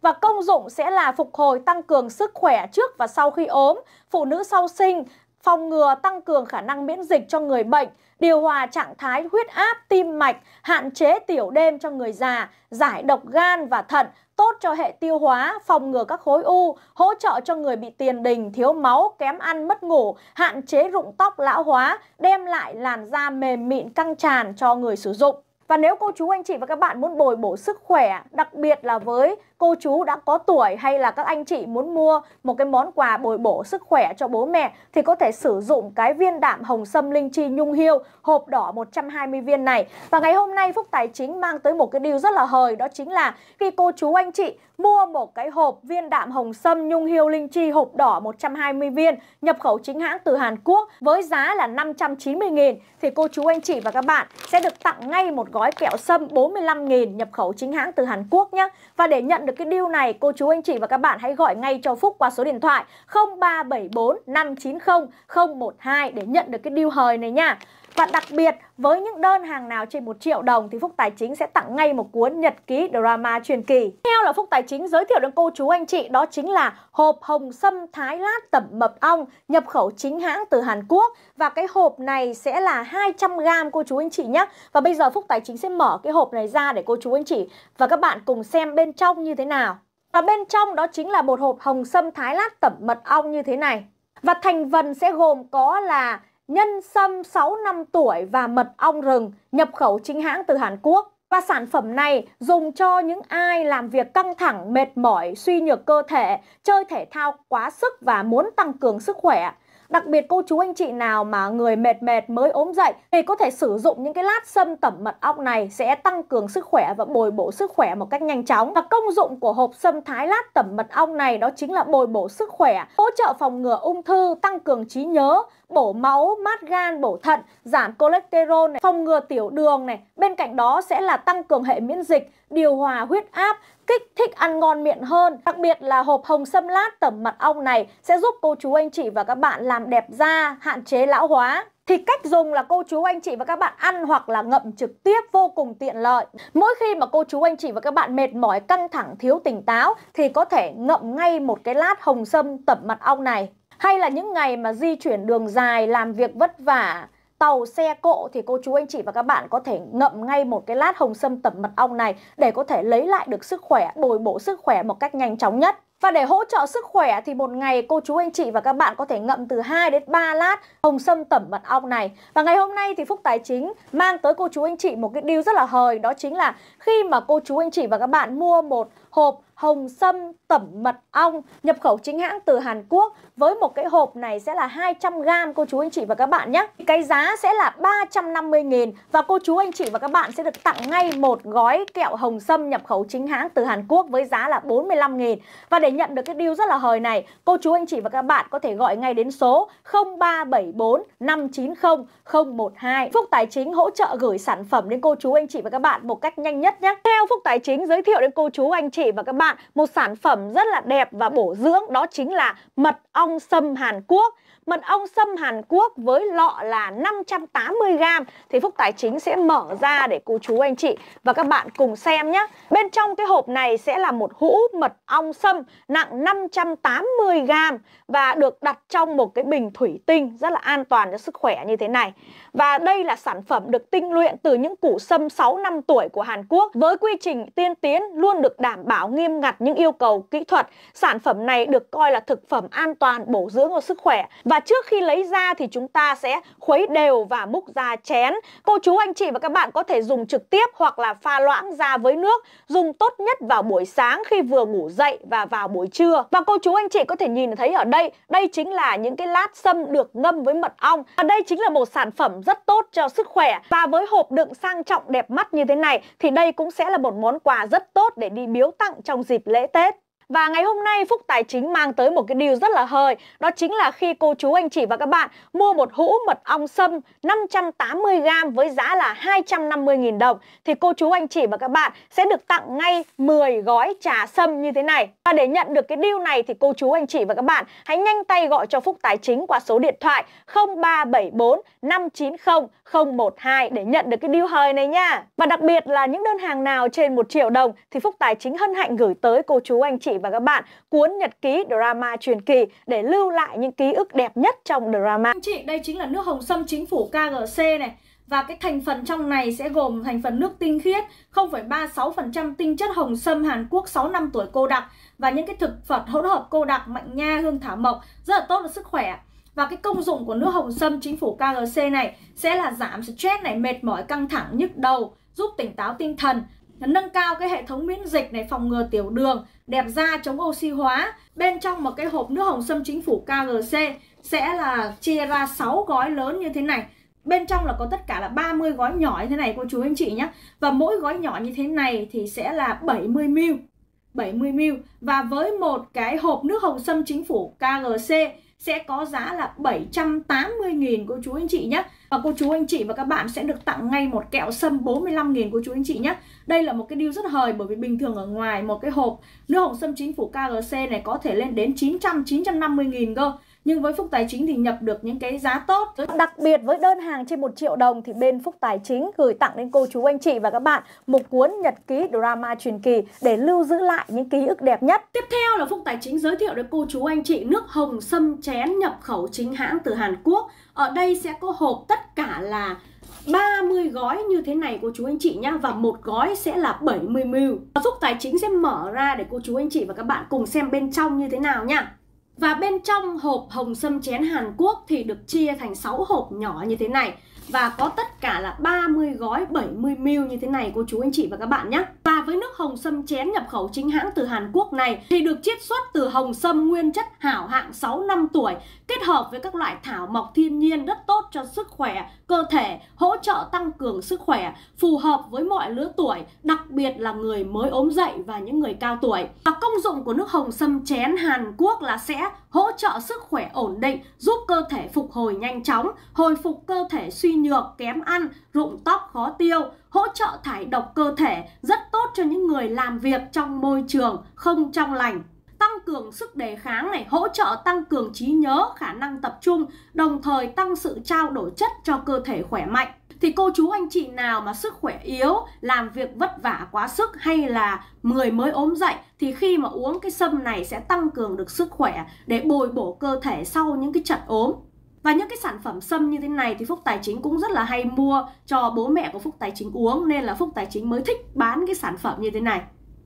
và công dụng sẽ là phục hồi tăng cường sức khỏe trước và sau khi ốm, phụ nữ sau sinh, phòng ngừa tăng cường khả năng miễn dịch cho người bệnh, điều hòa trạng thái huyết áp, tim mạch, hạn chế tiểu đêm cho người già, giải độc gan và thận, tốt cho hệ tiêu hóa, phòng ngừa các khối u, hỗ trợ cho người bị tiền đình, thiếu máu, kém ăn, mất ngủ, hạn chế rụng tóc lão hóa, đem lại làn da mềm mịn căng tràn cho người sử dụng. Và nếu cô chú anh chị và các bạn muốn bồi bổ sức khỏe, đặc biệt là với cô chú đã có tuổi hay là các anh chị muốn mua một cái món quà bồi bổ sức khỏe cho bố mẹ thì có thể sử dụng cái viên đạm hồng sâm linh chi nhung hiêu hộp đỏ 120 viên này. Và ngày hôm nay Phúc Tài Chính mang tới một cái điều rất là hời đó chính là khi cô chú anh chị mua một cái hộp viên đạm hồng sâm nhung hiêu linh chi hộp đỏ 120 viên nhập khẩu chính hãng từ Hàn Quốc với giá là 590.000 thì cô chú anh chị và các bạn sẽ được tặng ngay một gói kẹo sâm 45.000 nhập khẩu chính hãng từ Hàn Quốc nhé. Và để nhận được cái deal này cô chú anh chị và các bạn hãy gọi ngay cho Phúc qua số điện thoại 0374 590 012 để nhận được cái deal hời này nha. Và đặc biệt với những đơn hàng nào trên 1 triệu đồng thì Phúc Tài Chính sẽ tặng ngay một cuốn nhật ký drama truyền kỳ. Tiếp theo là Phúc Tài Chính giới thiệu đến cô chú anh chị đó chính là hộp hồng sâm thái lát tẩm mật ong nhập khẩu chính hãng từ Hàn Quốc và cái hộp này sẽ là 200g cô chú anh chị nhé. Và bây giờ Phúc Tài Chính sẽ mở cái hộp này ra để cô chú anh chị và các bạn cùng xem bên trong như thế nào. Và bên trong đó chính là một hộp hồng sâm thái lát tẩm mật ong như thế này. Và thành phần sẽ gồm có là nhân sâm 6 năm tuổi và mật ong rừng nhập khẩu chính hãng từ Hàn Quốc. Và sản phẩm này dùng cho những ai làm việc căng thẳng, mệt mỏi, suy nhược cơ thể, chơi thể thao quá sức và muốn tăng cường sức khỏe. Đặc biệt cô chú anh chị nào mà người mệt mệt mới ốm dậy thì có thể sử dụng những cái lát sâm tẩm mật ong này sẽ tăng cường sức khỏe và bồi bổ sức khỏe một cách nhanh chóng. Và công dụng của hộp sâm thái lát tẩm mật ong này đó chính là bồi bổ sức khỏe, hỗ trợ phòng ngừa ung thư, tăng cường trí nhớ, bổ máu, mát gan, bổ thận, giảm cholesterol, này, phòng ngừa tiểu đường. này. Bên cạnh đó sẽ là tăng cường hệ miễn dịch, điều hòa huyết áp, kích thích ăn ngon miệng hơn. Đặc biệt là hộp hồng sâm lát tẩm mật ong này sẽ giúp cô chú anh chị và các bạn làm đẹp da, hạn chế lão hóa. Thì cách dùng là cô chú anh chị và các bạn ăn hoặc là ngậm trực tiếp vô cùng tiện lợi. Mỗi khi mà cô chú anh chị và các bạn mệt mỏi, căng thẳng, thiếu tỉnh táo thì có thể ngậm ngay một cái lát hồng sâm tẩm mật ong này hay là những ngày mà di chuyển đường dài làm việc vất vả tàu xe cộ thì cô chú anh chị và các bạn có thể ngậm ngay một cái lát hồng sâm tẩm mật ong này để có thể lấy lại được sức khỏe, bồi bổ sức khỏe một cách nhanh chóng nhất. Và để hỗ trợ sức khỏe thì một ngày cô chú anh chị và các bạn có thể ngậm từ 2 đến 3 lát hồng sâm tẩm mật ong này. Và ngày hôm nay thì Phúc Tài Chính mang tới cô chú anh chị một cái điều rất là hời đó chính là khi mà cô chú anh chị và các bạn mua một hộp hồng sâm, tẩm mật ong nhập khẩu chính hãng từ Hàn Quốc với một cái hộp này sẽ là 200g cô chú anh chị và các bạn nhé. Cái giá sẽ là 350.000 và cô chú anh chị và các bạn sẽ được tặng ngay một gói kẹo hồng sâm nhập khẩu chính hãng từ Hàn Quốc với giá là 45.000. Và để nhận được cái deal rất là hời này, cô chú anh chị và các bạn có thể gọi ngay đến số 0374 590 012. Phúc Tài chính hỗ trợ gửi sản phẩm đến cô chú anh chị và các bạn một cách nhanh nhất nhé. Theo Phúc Tài chính giới thiệu đến cô chú anh chị và các bạn bạn một sản phẩm rất là đẹp và bổ dưỡng đó chính là mật ong sâm Hàn Quốc. Mật ong sâm Hàn Quốc với lọ là 580 g thì Phúc Tài Chính sẽ mở ra để cô chú anh chị và các bạn cùng xem nhé. Bên trong cái hộp này sẽ là một hũ mật ong sâm nặng 580 g và được đặt trong một cái bình thủy tinh rất là an toàn cho sức khỏe như thế này. Và đây là sản phẩm được tinh luyện từ những củ sâm 6 năm tuổi của Hàn Quốc với quy trình tiên tiến luôn được đảm bảo nghiêm ngặt những yêu cầu kỹ thuật. Sản phẩm này được coi là thực phẩm an toàn bổ dưỡng cho sức khỏe và và trước khi lấy ra thì chúng ta sẽ khuấy đều và múc ra chén. Cô chú anh chị và các bạn có thể dùng trực tiếp hoặc là pha loãng ra với nước, dùng tốt nhất vào buổi sáng khi vừa ngủ dậy và vào buổi trưa. Và cô chú anh chị có thể nhìn thấy ở đây, đây chính là những cái lát sâm được ngâm với mật ong. Và đây chính là một sản phẩm rất tốt cho sức khỏe. Và với hộp đựng sang trọng đẹp mắt như thế này thì đây cũng sẽ là một món quà rất tốt để đi biếu tặng trong dịp lễ Tết. Và ngày hôm nay Phúc Tài Chính mang tới một cái điều rất là hời Đó chính là khi cô chú anh chị và các bạn mua một hũ mật ong sâm 580g với giá là 250.000 đồng Thì cô chú anh chị và các bạn sẽ được tặng ngay 10 gói trà sâm như thế này Và để nhận được cái điều này thì cô chú anh chị và các bạn hãy nhanh tay gọi cho Phúc Tài Chính qua số điện thoại 0374 590 012 để nhận được cái điều hời này nha Và đặc biệt là những đơn hàng nào trên 1 triệu đồng thì Phúc Tài Chính hân hạnh gửi tới cô chú anh chị và các bạn cuốn nhật ký drama truyền kỳ để lưu lại những ký ức đẹp nhất trong drama. Anh chị, đây chính là nước hồng sâm chính phủ KGC này. Và cái thành phần trong này sẽ gồm thành phần nước tinh khiết, 0,36% tinh chất hồng sâm Hàn Quốc 6 năm tuổi cô đặc và những cái thực phẩm hỗn hợp cô đặc mạnh nha, hương thảo mộc rất là tốt cho sức khỏe. Và cái công dụng của nước hồng sâm chính phủ KGC này sẽ là giảm stress này, mệt mỏi, căng thẳng, nhức đầu, giúp tỉnh táo tinh thần, nâng cao cái hệ thống miễn dịch này phòng ngừa tiểu đường đẹp da chống oxy hóa bên trong một cái hộp nước hồng sâm chính phủ KGC sẽ là chia ra 6 gói lớn như thế này bên trong là có tất cả là 30 gói nhỏ như thế này cô chú anh chị nhé và mỗi gói nhỏ như thế này thì sẽ là 70 ml 70 ml và với một cái hộp nước hồng sâm chính phủ KGC sẽ có giá là 780.000 cô chú anh chị nhé và cô chú anh chị và các bạn sẽ được tặng ngay một kẹo sâm 45.000 cô chú anh chị nhé đây là một cái deal rất hời bởi vì bình thường ở ngoài một cái hộp nước hồng sâm chính phủ KGC này có thể lên đến 900 950.000 cơ nhưng với Phúc Tài Chính thì nhập được những cái giá tốt. Đặc biệt với đơn hàng trên 1 triệu đồng thì bên Phúc Tài Chính gửi tặng đến cô chú anh chị và các bạn một cuốn nhật ký drama truyền kỳ để lưu giữ lại những ký ức đẹp nhất. Tiếp theo là Phúc Tài Chính giới thiệu đến cô chú anh chị nước hồng sâm chén nhập khẩu chính hãng từ Hàn Quốc. Ở đây sẽ có hộp tất cả là 30 gói như thế này của chú anh chị nhá và một gói sẽ là 70 ml. Phúc Tài Chính sẽ mở ra để cô chú anh chị và các bạn cùng xem bên trong như thế nào nhá. Và bên trong hộp hồng sâm chén Hàn Quốc thì được chia thành 6 hộp nhỏ như thế này và có tất cả là 30 gói 70ml như thế này cô chú anh chị và các bạn nhé. Và với nước hồng sâm chén nhập khẩu chính hãng từ Hàn Quốc này thì được chiết xuất từ hồng sâm nguyên chất hảo hạng 6 năm tuổi kết hợp với các loại thảo mộc thiên nhiên rất tốt cho sức khỏe, cơ thể, hỗ trợ tăng cường sức khỏe, phù hợp với mọi lứa tuổi, đặc biệt là người mới ốm dậy và những người cao tuổi. Và công dụng của nước hồng sâm chén Hàn Quốc là sẽ hỗ trợ sức khỏe ổn định, giúp cơ thể phục hồi nhanh chóng, hồi phục cơ thể suy nhược, kém ăn, rụng tóc, khó tiêu, hỗ trợ thải độc cơ thể, rất tốt cho những người làm việc trong môi trường không trong lành tăng cường sức đề kháng này, hỗ trợ tăng cường trí nhớ, khả năng tập trung, đồng thời tăng sự trao đổi chất cho cơ thể khỏe mạnh. Thì cô chú anh chị nào mà sức khỏe yếu, làm việc vất vả quá sức hay là người mới ốm dậy thì khi mà uống cái sâm này sẽ tăng cường được sức khỏe để bồi bổ cơ thể sau những cái trận ốm. Và những cái sản phẩm sâm như thế này thì Phúc Tài Chính cũng rất là hay mua cho bố mẹ của Phúc Tài Chính uống nên là Phúc Tài Chính mới thích bán cái sản phẩm như thế này.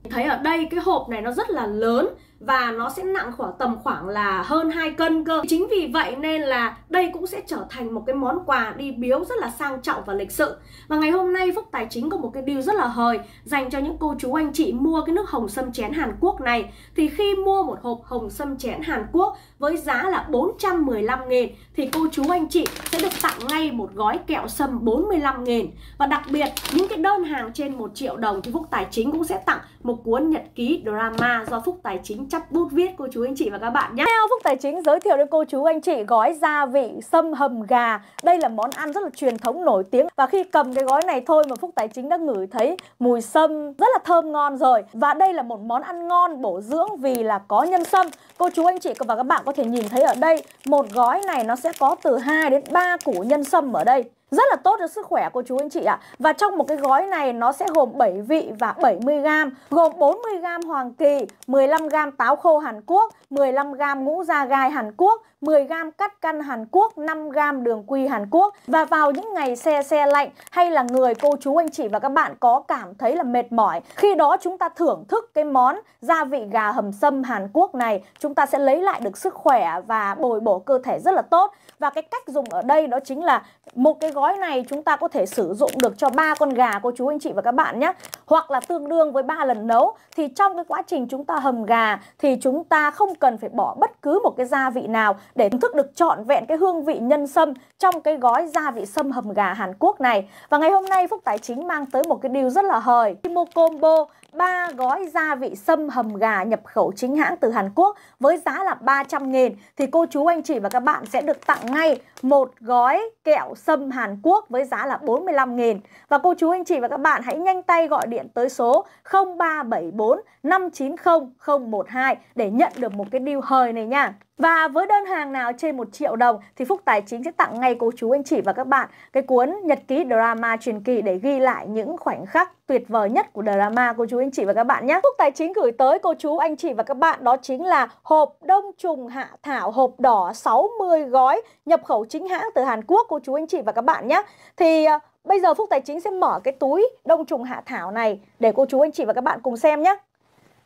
Thấy ở đây cái hộp này nó rất là lớn và nó sẽ nặng khoảng tầm khoảng là hơn 2 cân cơ. Chính vì vậy nên là đây cũng sẽ trở thành một cái món quà đi biếu rất là sang trọng và lịch sự. Và ngày hôm nay Phúc Tài Chính có một cái deal rất là hời dành cho những cô chú anh chị mua cái nước hồng sâm chén Hàn Quốc này thì khi mua một hộp hồng sâm chén Hàn Quốc với giá là 415 nghìn thì cô chú anh chị sẽ được tặng ngay một gói kẹo sâm 45 nghìn Và đặc biệt những cái đơn hàng trên 1 triệu đồng thì Phúc Tài Chính cũng sẽ tặng một cuốn nhật ký drama do Phúc Tài Chính chắp bút viết cô chú anh chị và các bạn nhé. Theo Phúc Tài Chính giới thiệu đến cô chú anh chị gói gia vị sâm hầm gà. Đây là món ăn rất là truyền thống nổi tiếng và khi cầm cái gói này thôi mà Phúc Tài Chính đã ngửi thấy mùi sâm rất là thơm ngon rồi. Và đây là một món ăn ngon bổ dưỡng vì là có nhân sâm. Cô chú anh chị và các bạn có thể nhìn thấy ở đây một gói này nó sẽ có từ 2 đến 3 củ nhân sâm ở đây rất là tốt cho sức khỏe của chú anh chị ạ. À. Và trong một cái gói này nó sẽ gồm 7 vị và 70 g, gồm 40 g hoàng kỳ, 15 g táo khô Hàn Quốc, 15 g ngũ da gai Hàn Quốc, 10 g cắt căn Hàn Quốc, 5 g đường quy Hàn Quốc. Và vào những ngày xe xe lạnh hay là người cô chú anh chị và các bạn có cảm thấy là mệt mỏi, khi đó chúng ta thưởng thức cái món gia vị gà hầm sâm Hàn Quốc này, chúng ta sẽ lấy lại được sức khỏe và bồi bổ cơ thể rất là tốt và cái cách dùng ở đây đó chính là một cái gói này chúng ta có thể sử dụng được cho ba con gà cô chú anh chị và các bạn nhé hoặc là tương đương với ba lần nấu thì trong cái quá trình chúng ta hầm gà thì chúng ta không cần phải bỏ bất cứ một cái gia vị nào để thưởng thức được trọn vẹn cái hương vị nhân sâm trong cái gói gia vị sâm hầm gà Hàn Quốc này và ngày hôm nay Phúc Tài Chính mang tới một cái điều rất là hời Timo Combo 3 gói gia vị sâm hầm gà nhập khẩu chính hãng từ Hàn Quốc với giá là 300 nghìn thì cô chú anh chị và các bạn sẽ được tặng ngay một gói kẹo sâm Hàn Quốc với giá là 45 nghìn Và cô chú anh chị và các bạn hãy nhanh tay gọi điện tới số 0374 590 012 để nhận được một cái deal hời này nha. Và với đơn hàng nào trên 1 triệu đồng thì Phúc Tài Chính sẽ tặng ngay cô chú anh chị và các bạn cái cuốn Nhật ký drama truyền kỳ để ghi lại những khoảnh khắc tuyệt vời nhất của drama cô chú anh chị và các bạn nhé. Phúc Tài Chính gửi tới cô chú anh chị và các bạn đó chính là hộp đông trùng hạ thảo hộp đỏ 60 gói nhập khẩu chính hãng từ Hàn Quốc cô chú anh chị và các bạn nhé. Thì ờ, bây giờ Phúc Tài Chính sẽ mở cái túi đông trùng hạ thảo này để cô chú anh chị và các bạn cùng xem nhé.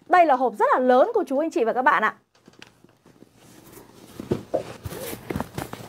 Đây là hộp rất là lớn cô chú anh chị và các bạn ạ.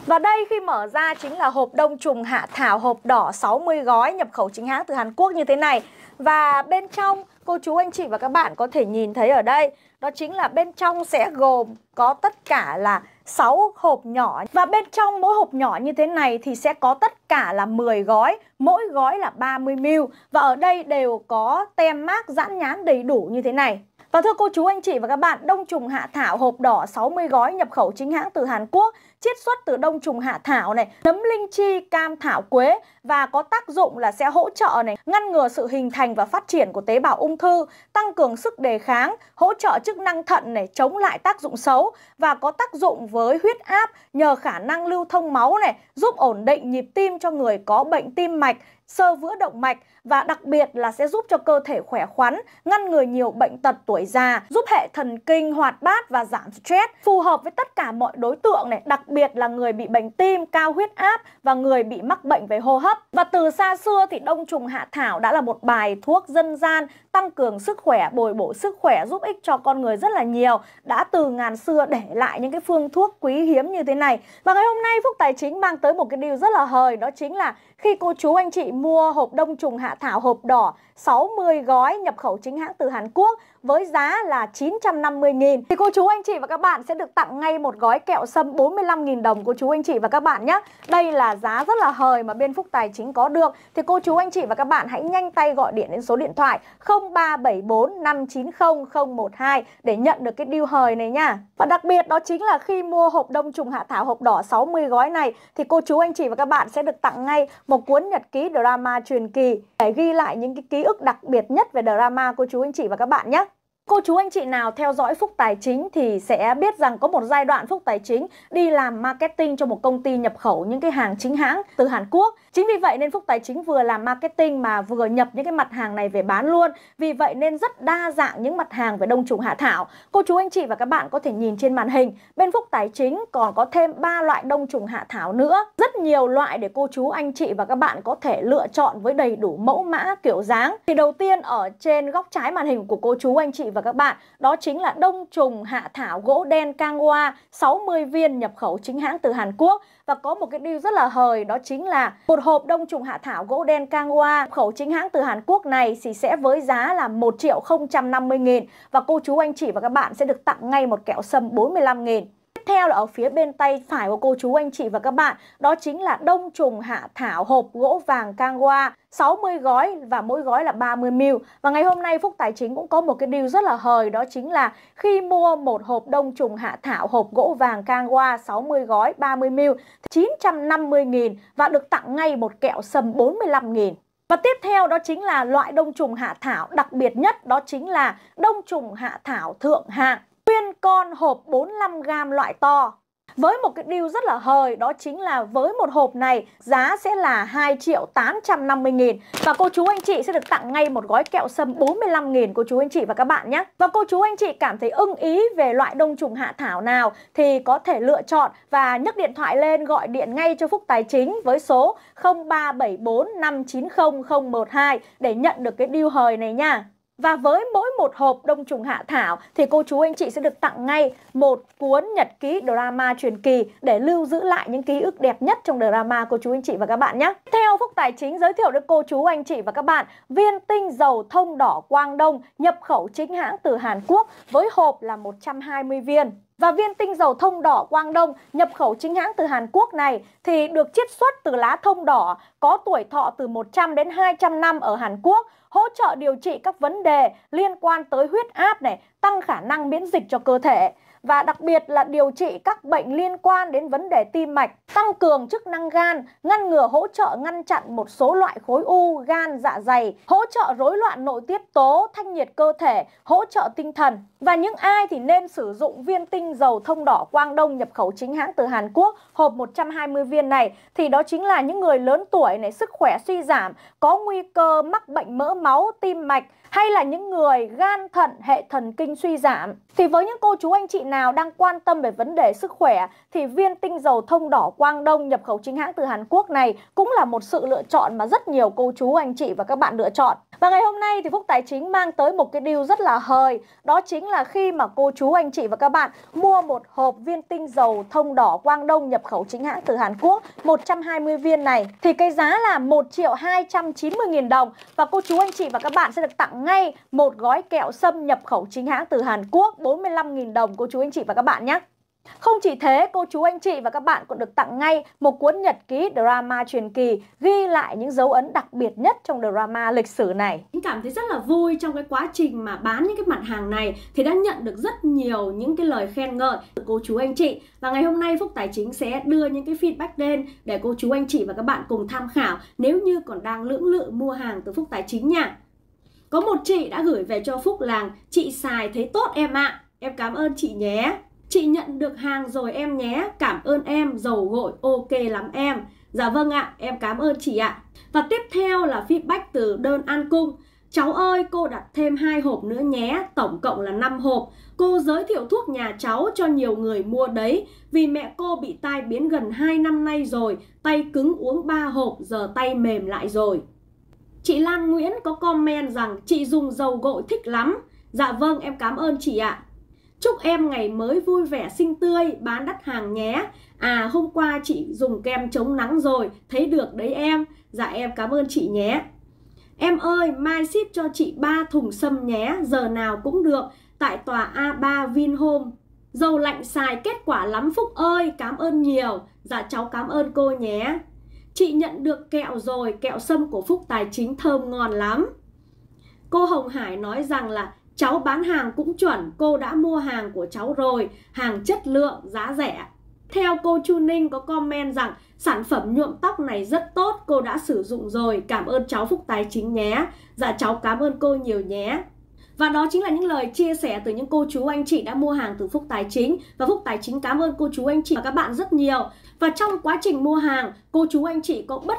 Và đây khi mở ra chính là hộp đông trùng hạ thảo hộp đỏ 60 gói nhập khẩu chính hãng từ Hàn Quốc như thế này. Và bên trong cô chú anh chị và các bạn có thể nhìn thấy ở đây đó chính là bên trong sẽ gồm có tất cả là 6 hộp nhỏ và bên trong mỗi hộp nhỏ như thế này thì sẽ có tất cả là 10 gói, mỗi gói là 30ml và ở đây đều có tem mác dãn nhãn đầy đủ như thế này. Và thưa cô chú anh chị và các bạn, đông trùng hạ thảo hộp đỏ 60 gói nhập khẩu chính hãng từ Hàn Quốc chiết xuất từ đông trùng hạ thảo này, nấm linh chi, cam thảo quế và có tác dụng là sẽ hỗ trợ này ngăn ngừa sự hình thành và phát triển của tế bào ung thư, tăng cường sức đề kháng, hỗ trợ chức năng thận này, chống lại tác dụng xấu và có tác dụng với huyết áp nhờ khả năng lưu thông máu này, giúp ổn định nhịp tim cho người có bệnh tim mạch, sơ vữa động mạch và đặc biệt là sẽ giúp cho cơ thể khỏe khoắn, ngăn ngừa nhiều bệnh tật tuổi già, giúp hệ thần kinh hoạt bát và giảm stress, phù hợp với tất cả mọi đối tượng này, đặc biệt là người bị bệnh tim, cao huyết áp và người bị mắc bệnh về hô hấp. Và từ xa xưa thì đông trùng hạ thảo đã là một bài thuốc dân gian tăng cường sức khỏe, bồi bổ sức khỏe giúp ích cho con người rất là nhiều. Đã từ ngàn xưa để lại những cái phương thuốc quý hiếm như thế này. Và ngày hôm nay Phúc Tài Chính mang tới một cái điều rất là hời đó chính là khi cô chú anh chị mua hộp đông trùng hạ thảo hộp đỏ 60 gói nhập khẩu chính hãng từ Hàn Quốc với giá là 950.000. Thì cô chú anh chị và các bạn sẽ được tặng ngay một gói kẹo sâm 45.000 đồng cô chú anh chị và các bạn nhé. Đây là giá rất là hời mà bên Phúc Tài Chính có được. Thì cô chú anh chị và các bạn hãy nhanh tay gọi điện đến số điện thoại 0374 590 012 để nhận được cái deal hời này nha. Và đặc biệt đó chính là khi mua hộp đông trùng hạ thảo hộp đỏ 60 gói này thì cô chú anh chị và các bạn sẽ được tặng ngay một cuốn nhật ký drama truyền kỳ để ghi lại những cái ký ức đặc biệt nhất về drama cô chú anh chị và các bạn nhé. Cô chú anh chị nào theo dõi Phúc Tài Chính thì sẽ biết rằng có một giai đoạn Phúc Tài Chính đi làm marketing cho một công ty nhập khẩu những cái hàng chính hãng từ Hàn Quốc. Chính vì vậy nên Phúc Tài Chính vừa làm marketing mà vừa nhập những cái mặt hàng này về bán luôn. Vì vậy nên rất đa dạng những mặt hàng về đông trùng hạ thảo. Cô chú anh chị và các bạn có thể nhìn trên màn hình. Bên Phúc Tài Chính còn có thêm 3 loại đông trùng hạ thảo nữa. Rất nhiều loại để cô chú anh chị và các bạn có thể lựa chọn với đầy đủ mẫu mã kiểu dáng. Thì đầu tiên ở trên góc trái màn hình của cô chú anh chị và và các bạn, đó chính là đông trùng hạ thảo gỗ đen Kangwa 60 viên nhập khẩu chính hãng từ Hàn Quốc và có một cái điều rất là hời đó chính là một hộp đông trùng hạ thảo gỗ đen Kangwa nhập khẩu chính hãng từ Hàn Quốc này thì sẽ với giá là 1 triệu 050 nghìn và cô chú anh chị và các bạn sẽ được tặng ngay một kẹo sâm 45 nghìn theo là ở phía bên tay phải của cô chú anh chị và các bạn đó chính là đông trùng hạ thảo hộp gỗ vàng Kangwa 60 gói và mỗi gói là 30 ml. Và ngày hôm nay Phúc Tài Chính cũng có một cái deal rất là hời đó chính là khi mua một hộp đông trùng hạ thảo hộp gỗ vàng Kangwa 60 gói 30 ml 950 000 và được tặng ngay một kẹo sầm 45 000 và tiếp theo đó chính là loại đông trùng hạ thảo đặc biệt nhất đó chính là đông trùng hạ thảo thượng hạng khuyên con hộp 45g loại to. Với một cái deal rất là hời đó chính là với một hộp này giá sẽ là 2 triệu 850 nghìn Và cô chú anh chị sẽ được tặng ngay một gói kẹo sâm 45 nghìn cô chú anh chị và các bạn nhé Và cô chú anh chị cảm thấy ưng ý về loại đông trùng hạ thảo nào thì có thể lựa chọn và nhấc điện thoại lên gọi điện ngay cho Phúc Tài Chính với số 0374 590 012 để nhận được cái deal hời này nha và với mỗi một hộp đông trùng hạ thảo thì cô chú anh chị sẽ được tặng ngay một cuốn nhật ký drama truyền kỳ để lưu giữ lại những ký ức đẹp nhất trong drama cô chú anh chị và các bạn nhé. Theo Phúc Tài Chính giới thiệu đến cô chú anh chị và các bạn viên tinh dầu thông đỏ Quang Đông nhập khẩu chính hãng từ Hàn Quốc với hộp là 120 viên. Và viên tinh dầu thông đỏ Quang Đông nhập khẩu chính hãng từ Hàn Quốc này thì được chiết xuất từ lá thông đỏ có tuổi thọ từ 100 đến 200 năm ở Hàn Quốc hỗ trợ điều trị các vấn đề liên quan tới huyết áp này, tăng khả năng miễn dịch cho cơ thể và đặc biệt là điều trị các bệnh liên quan đến vấn đề tim mạch, tăng cường chức năng gan, ngăn ngừa hỗ trợ ngăn chặn một số loại khối u, gan, dạ dày, hỗ trợ rối loạn nội tiết tố, thanh nhiệt cơ thể, hỗ trợ tinh thần. Và những ai thì nên sử dụng viên tinh dầu thông đỏ Quang Đông nhập khẩu chính hãng từ Hàn Quốc hộp 120 viên này thì đó chính là những người lớn tuổi này sức khỏe suy giảm, có nguy cơ mắc bệnh mỡ máu, tim mạch, hay là những người gan thận hệ thần kinh suy giảm. Thì với những cô chú anh chị nào đang quan tâm về vấn đề sức khỏe thì viên tinh dầu thông đỏ Quang Đông nhập khẩu chính hãng từ Hàn Quốc này cũng là một sự lựa chọn mà rất nhiều cô chú anh chị và các bạn lựa chọn. Và ngày hôm nay thì Phúc Tài Chính mang tới một cái điều rất là hời Đó chính là khi mà cô chú anh chị và các bạn mua một hộp viên tinh dầu thông đỏ Quang Đông nhập khẩu chính hãng từ Hàn Quốc 120 viên này Thì cái giá là 1 triệu 290 nghìn đồng Và cô chú anh chị và các bạn sẽ được tặng ngay một gói kẹo sâm nhập khẩu chính hãng từ Hàn Quốc 45.000 đồng cô chú anh chị và các bạn nhé. Không chỉ thế, cô chú anh chị và các bạn còn được tặng ngay một cuốn nhật ký drama truyền kỳ ghi lại những dấu ấn đặc biệt nhất trong drama lịch sử này. Mình cảm thấy rất là vui trong cái quá trình mà bán những cái mặt hàng này thì đã nhận được rất nhiều những cái lời khen ngợi từ cô chú anh chị. Và ngày hôm nay Phúc Tài Chính sẽ đưa những cái feedback lên để cô chú anh chị và các bạn cùng tham khảo nếu như còn đang lưỡng lự mua hàng từ Phúc Tài Chính nha. Có một chị đã gửi về cho Phúc làng Chị xài thấy tốt em ạ à. Em cảm ơn chị nhé Chị nhận được hàng rồi em nhé Cảm ơn em dầu gội ok lắm em Dạ vâng ạ à, em cảm ơn chị ạ à. Và tiếp theo là feedback từ đơn an cung Cháu ơi, cô đặt thêm hai hộp nữa nhé, tổng cộng là 5 hộp. Cô giới thiệu thuốc nhà cháu cho nhiều người mua đấy, vì mẹ cô bị tai biến gần 2 năm nay rồi, tay cứng uống 3 hộp, giờ tay mềm lại rồi. Chị Lan Nguyễn có comment rằng chị dùng dầu gội thích lắm. Dạ vâng, em cảm ơn chị ạ. Chúc em ngày mới vui vẻ xinh tươi, bán đắt hàng nhé. À hôm qua chị dùng kem chống nắng rồi, thấy được đấy em. Dạ em cảm ơn chị nhé. Em ơi, mai ship cho chị 3 thùng sâm nhé, giờ nào cũng được, tại tòa A3 Vinhome. Dầu lạnh xài kết quả lắm Phúc ơi, cảm ơn nhiều. Dạ cháu cảm ơn cô nhé. Chị nhận được kẹo rồi, kẹo sâm của Phúc Tài Chính thơm ngon lắm. Cô Hồng Hải nói rằng là cháu bán hàng cũng chuẩn, cô đã mua hàng của cháu rồi, hàng chất lượng, giá rẻ. Theo cô Chu Ninh có comment rằng sản phẩm nhuộm tóc này rất tốt, cô đã sử dụng rồi, cảm ơn cháu Phúc Tài Chính nhé. Dạ cháu cảm ơn cô nhiều nhé. Và đó chính là những lời chia sẻ từ những cô chú anh chị đã mua hàng từ Phúc Tài Chính Và Phúc Tài Chính cảm ơn cô chú anh chị và các bạn rất nhiều và trong quá trình mua hàng, cô chú anh chị có bất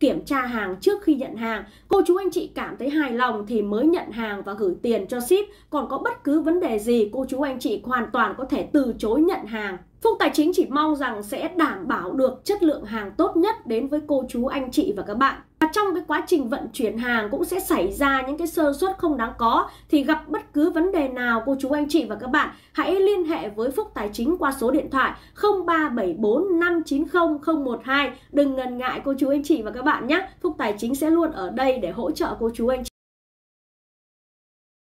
kiểm tra hàng trước khi nhận hàng. Cô chú anh chị cảm thấy hài lòng thì mới nhận hàng và gửi tiền cho ship. Còn có bất cứ vấn đề gì cô chú anh chị hoàn toàn có thể từ chối nhận hàng. Phúc Tài chính chỉ mong rằng sẽ đảm bảo được chất lượng hàng tốt nhất đến với cô chú anh chị và các bạn trong cái quá trình vận chuyển hàng cũng sẽ xảy ra những cái sơ suất không đáng có thì gặp bất cứ vấn đề nào cô chú anh chị và các bạn hãy liên hệ với Phúc Tài chính qua số điện thoại 0374 590 012. Đừng ngần ngại cô chú anh chị và các bạn nhé. Phúc Tài chính sẽ luôn ở đây để hỗ trợ cô chú anh chị